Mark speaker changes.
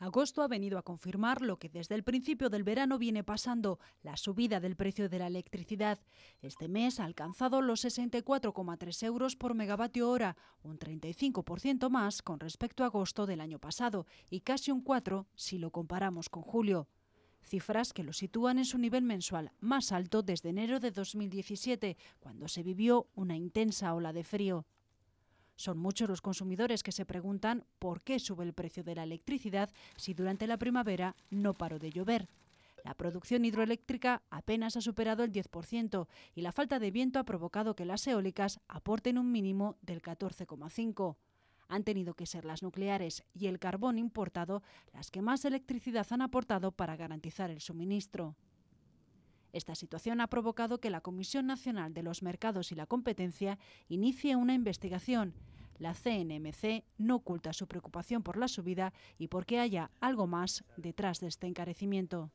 Speaker 1: Agosto ha venido a confirmar lo que desde el principio del verano viene pasando, la subida del precio de la electricidad. Este mes ha alcanzado los 64,3 euros por megavatio hora, un 35% más con respecto a agosto del año pasado y casi un 4 si lo comparamos con julio cifras que lo sitúan en su nivel mensual más alto desde enero de 2017, cuando se vivió una intensa ola de frío. Son muchos los consumidores que se preguntan por qué sube el precio de la electricidad si durante la primavera no paró de llover. La producción hidroeléctrica apenas ha superado el 10% y la falta de viento ha provocado que las eólicas aporten un mínimo del 14,5%. Han tenido que ser las nucleares y el carbón importado las que más electricidad han aportado para garantizar el suministro. Esta situación ha provocado que la Comisión Nacional de los Mercados y la Competencia inicie una investigación la CNMC no oculta su preocupación por la subida y porque haya algo más detrás de este encarecimiento.